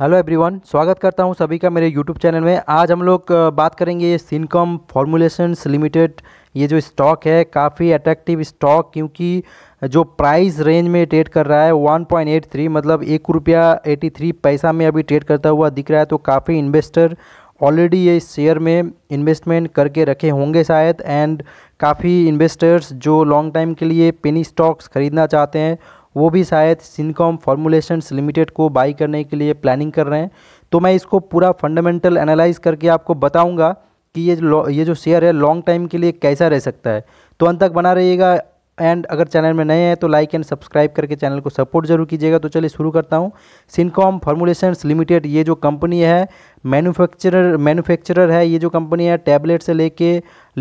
hello everyone स्वागत करता हूं सभी का मेरे यूट्यूब चैनल में आज हम लोग बात करेंगे सिनकॉम फॉर्मुलेशंस लिमिटेड ये जो स्टॉक है काफ़ी अट्रैक्टिव स्टॉक क्योंकि जो प्राइस रेंज में ट्रेड कर रहा है 1.83 मतलब एक रुपया एटी पैसा में अभी ट्रेड करता हुआ दिख रहा है तो काफ़ी इन्वेस्टर ऑलरेडी ये शेयर में इन्वेस्टमेंट करके रखे होंगे शायद एंड काफ़ी इन्वेस्टर्स जो लॉन्ग टाइम के लिए पेनी स्टॉक्स खरीदना चाहते हैं वो भी शायद सिनकॉम फार्मूलेशंस लिमिटेड को बाई करने के लिए प्लानिंग कर रहे हैं तो मैं इसको पूरा फंडामेंटल एनालाइज करके आपको बताऊंगा कि ये ये जो शेयर है लॉन्ग टाइम के लिए कैसा रह सकता है तो अंत तक बना रहिएगा एंड अगर चैनल में नए हैं तो लाइक एंड सब्सक्राइब करके चैनल को सपोर्ट जरूर कीजिएगा तो चलिए शुरू करता हूँ सिनकॉम फार्मूलेशंस लिमिटेड ये जो कंपनी है मैन्युफैक्चरर मैन्युफैक्चरर है ये जो कंपनी है टैबलेट से लेके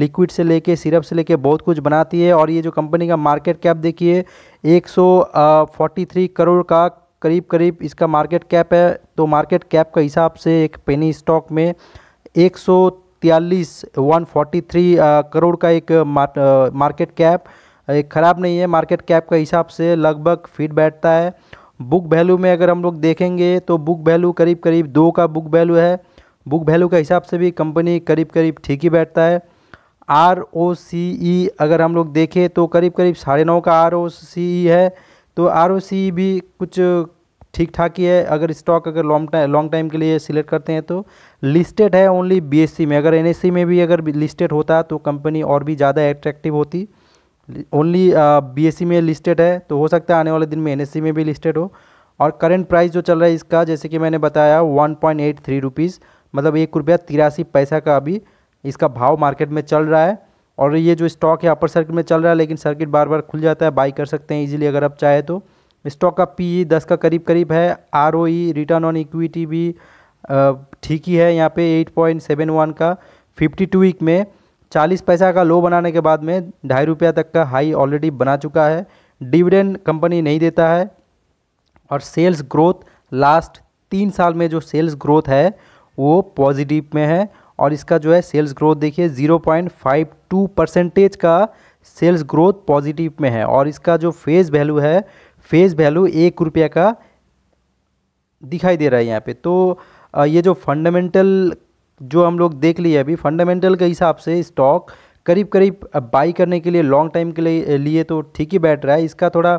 लिक्विड से लेके सिरप से लेके बहुत कुछ बनाती है और ये जो कंपनी का मार्केट कैप देखिए 143 करोड़ का करीब करीब इसका मार्केट कैप है तो मार्केट कैप के हिसाब से एक पेनी स्टॉक में एक सौ वन फोर्टी थ्री करोड़ का एक मार्केट कैप एक ख़राब नहीं है मार्केट कैप के हिसाब से लगभग फिट बैठता है बुक वैल्यू में अगर हम लोग देखेंगे तो बुक वैल्यू करीब करीब दो का बुक वैल्यू है बुक वैल्यू के हिसाब से भी कंपनी करीब करीब ठीक ही बैठता है आर ओ सी ई अगर हम लोग देखें तो करीब करीब साढ़े नौ का आर ओ सी ई है तो आर ओ सी ई भी कुछ ठीक ठाक ही है अगर स्टॉक अगर लॉन्ग टाइम लॉन्ग टाइम के लिए सिलेक्ट करते हैं तो लिस्टेड है ओनली बीएससी e में अगर एनएससी e में भी अगर लिस्टेड होता तो कंपनी और भी ज़्यादा एट्रैक्टिव होती ओनली बीएससी e में लिस्टेड है तो हो सकता है आने वाले दिन में एनएससी में भी लिस्टेड हो और करंट प्राइस जो चल रहा है इसका जैसे कि मैंने बताया one point eight three rupees मतलब एक रुपया तिरासी पैसा का अभी इसका भाव मार्केट में चल रहा है और ये जो स्टॉक है अपर सर्किट में चल रहा है लेकिन सर्किट बार बार खुल जाता है बाई कर सकते हैं इजीली अगर आप चाहे तो स्टॉक का पी e दस का करीब करीब है आर रिटर्न ऑन इक्विटी भी ठीक ही है यहाँ पे 8.71 का 52 वीक में 40 पैसा का लो बनाने के बाद में ढाई रुपया तक का हाई ऑलरेडी बना चुका है डिविडेंड कंपनी नहीं देता है और सेल्स ग्रोथ लास्ट तीन साल में जो सेल्स ग्रोथ है वो पॉजिटिव में है और इसका जो है सेल्स ग्रोथ देखिए 0.52 परसेंटेज का सेल्स ग्रोथ पॉजिटिव में है और इसका जो फेस वैल्यू है फेस वैल्यू एक रुपये का दिखाई दे रहा है यहाँ पे तो ये जो फंडामेंटल जो हम लोग देख लिए अभी फंडामेंटल के हिसाब से स्टॉक करीब करीब बाई करने के लिए लॉन्ग टाइम के लिए लिए तो ठीक ही बैठ रहा है इसका थोड़ा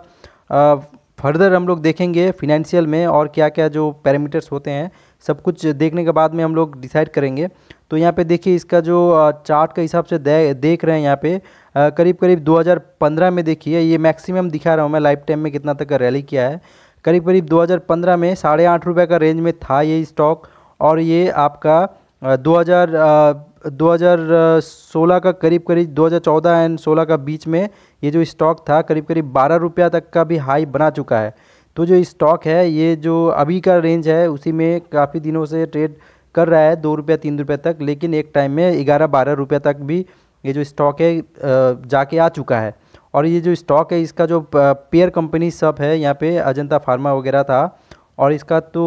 फर्दर हम लोग देखेंगे फिनेंशियल में और क्या क्या जो पैरामीटर्स होते हैं सब कुछ देखने के बाद में हम लोग डिसाइड करेंगे तो यहाँ पे देखिए इसका जो चार्ट के हिसाब से दे, देख रहे हैं यहाँ पे करीब करीब 2015 में देखिए ये मैक्सिमम दिखा रहा हूँ मैं लाइफ टाइम में कितना तक का रैली किया है करीब करीब 2015 में साढ़े आठ रुपये का रेंज में था ये स्टॉक और ये आपका दो हज़ार का करीब करीब दो एंड सोलह का बीच में ये जो स्टॉक था करीब करीब बारह तक का भी हाई बना चुका है तो जो स्टॉक है ये जो अभी का रेंज है उसी में काफ़ी दिनों से ट्रेड कर रहा है दो रुपया तीन रुपये तक लेकिन एक टाइम में ग्यारह बारह रुपये तक भी ये जो स्टॉक है जाके आ चुका है और ये जो स्टॉक है इसका जो पेयर कंपनी सब है यहाँ पे अजंता फार्मा वगैरह था और इसका तो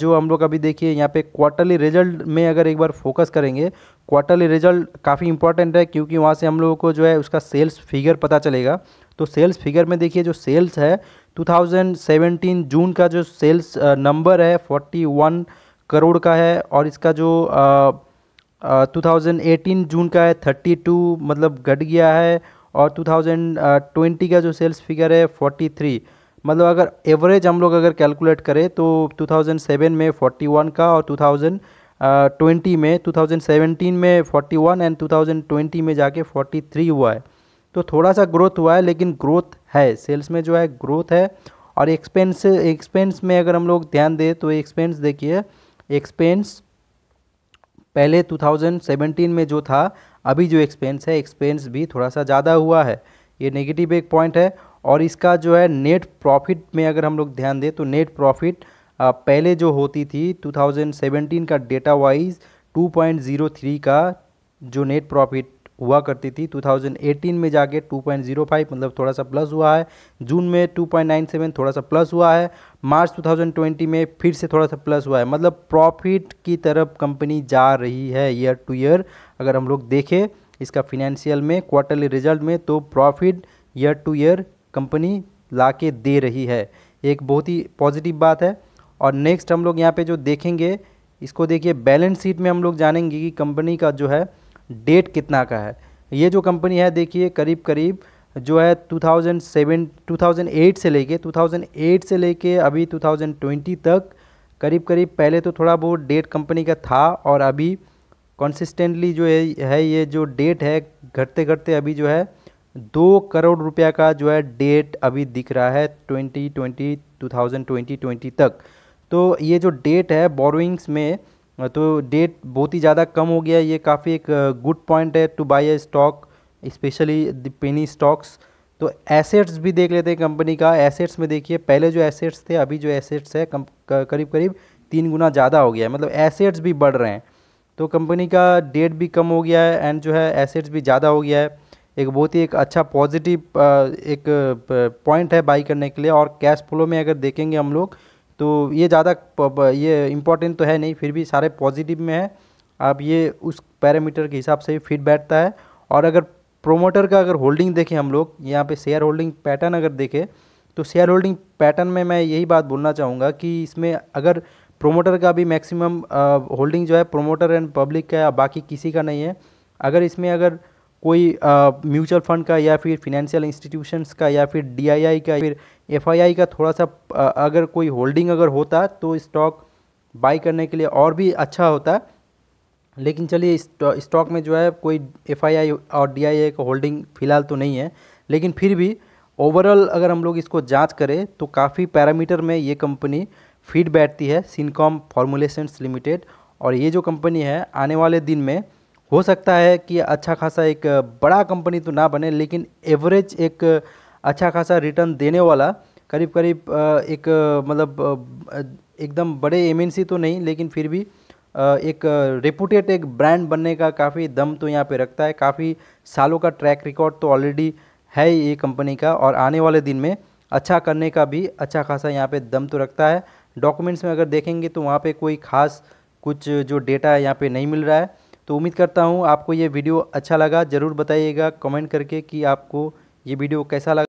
जो हम लोग अभी देखिए यहाँ पे क्वार्टरली रिजल्ट में अगर एक बार फोकस करेंगे क्वार्टरली रिजल्ट काफ़ी इंपॉर्टेंट है क्योंकि वहाँ से हम लोगों को जो है उसका सेल्स फिगर पता चलेगा तो सेल्स फिगर में देखिए जो सेल्स है 2017 जून का जो सेल्स नंबर है 41 करोड़ का है और इसका जो आ, आ, 2018 जून का है 32 मतलब घट गया है और 2020 का जो सेल्स फिगर है 43 मतलब अगर एवरेज हम लोग अगर कैलकुलेट करें तो 2007 में 41 का और 2020 में 2017 में 41 एंड 2020 में जाके 43 हुआ है तो थोड़ा सा ग्रोथ हुआ है लेकिन ग्रोथ है सेल्स में जो है ग्रोथ है और एक्सपेंस एक्सपेंस में अगर हम लोग ध्यान दें तो एक्सपेंस देखिए एक्सपेंस पहले 2017 में जो था अभी जो एक्सपेंस है एक्सपेंस भी थोड़ा सा ज़्यादा हुआ है ये नेगेटिव एक पॉइंट है और इसका जो है नेट प्रॉफिट में अगर हम लोग ध्यान दें तो नेट प्रॉफिट पहले जो होती थी 2017 का डेटा वाइज 2.03 का जो नेट प्रॉफिट हुआ करती थी 2018 में जाके 2.05 मतलब थोड़ा सा प्लस हुआ है जून में 2.97 थोड़ा सा प्लस हुआ है मार्च 2020 में फिर से थोड़ा सा प्लस हुआ है मतलब प्रॉफिट की तरफ कंपनी जा रही है ईयर टू ईयर अगर हम लोग देखें इसका फिनेंशियल में क्वार्टरली रिजल्ट में तो profit year to year company ला के दे रही है एक बहुत ही पॉजिटिव बात है और नेक्स्ट हम लोग यहाँ पे जो देखेंगे इसको देखिए बैलेंस शीट में हम लोग जानेंगे कि कंपनी का जो है डेट कितना का है ये जो कंपनी है देखिए करीब करीब जो है 2007 2008 से लेके 2008 से लेके अभी 2020 तक करीब करीब पहले तो थोड़ा बहुत डेट कंपनी का था और अभी कंसिस्टेंटली जो है ये जो डेट है घटते घटते अभी जो है दो करोड़ रुपया का जो है डेट अभी दिख रहा है 2020 2020 2020 तक तो ये जो डेट है बोरोइंग्स में तो डेट बहुत ही ज़्यादा कम हो गया ये काफ़ी एक गुड पॉइंट है to buy a stock specially penny stocks तो एसेट्स भी देख लेते हैं कंपनी का एसेट्स में देखिए पहले जो एसेट्स थे अभी जो एसेट्स है करीब करीब तीन गुना ज़्यादा हो गया है मतलब एसेट्स भी बढ़ रहे हैं तो कंपनी का डेट भी कम हो गया है एंड जो है एसेट्स भी ज़्यादा हो गया है एक बहुत ही एक अच्छा पॉजिटिव एक पॉइंट है बाई करने के लिए और कैश फ्लो में अगर देखेंगे हम लोग तो ये ज़्यादा ये इम्पोर्टेंट तो है नहीं फिर भी सारे पॉजिटिव में है आप ये उस पैरामीटर के हिसाब से फिट बैठता है और अगर प्रोमोटर का अगर होल्डिंग देखें हम लोग यहाँ पे शेयर होल्डिंग पैटर्न अगर देखें तो शेयर होल्डिंग पैटर्न में मैं यही बात बोलना चाहूँगा कि इसमें अगर प्रोमोटर का भी मैक्सिमम होल्डिंग जो है प्रोमोटर एंड पब्लिक का बाकी किसी का नहीं है अगर इसमें अगर कोई म्यूचुअल फंड का या फिर फिनेंशियल इंस्टीट्यूशंस का या फिर डीआईआई का या फिर एफआईआई का थोड़ा सा आ, अगर कोई होल्डिंग अगर होता तो स्टॉक बाई करने के लिए और भी अच्छा होता लेकिन चलिए स्टॉक में जो है कोई एफआईआई और डीआईआई का होल्डिंग फ़िलहाल तो नहीं है लेकिन फिर भी ओवरऑल अगर हम लोग इसको जाँच करें तो काफ़ी पैरामीटर में ये कंपनी फिट बैठती है सिनकॉम फॉर्मुलेशन लिमिटेड और ये जो कंपनी है आने वाले दिन में हो सकता है कि अच्छा खासा एक बड़ा कंपनी तो ना बने लेकिन एवरेज एक अच्छा खासा रिटर्न देने वाला करीब करीब एक मतलब एकदम बड़े एम तो नहीं लेकिन फिर भी एक रेपुटेड एक ब्रांड बनने का काफ़ी दम तो यहाँ पे रखता है काफ़ी सालों का ट्रैक रिकॉर्ड तो ऑलरेडी है ये कंपनी का और आने वाले दिन में अच्छा करने का भी अच्छा खासा यहाँ पे दम तो रखता है डॉक्यूमेंट्स में अगर देखेंगे तो वहाँ पे कोई ख़ास कुछ जो डेटा है यहाँ पे नहीं मिल रहा है तो उम्मीद करता हूँ आपको ये वीडियो अच्छा लगा ज़रूर बताइएगा कमेंट करके कि आपको ये वीडियो कैसा लगा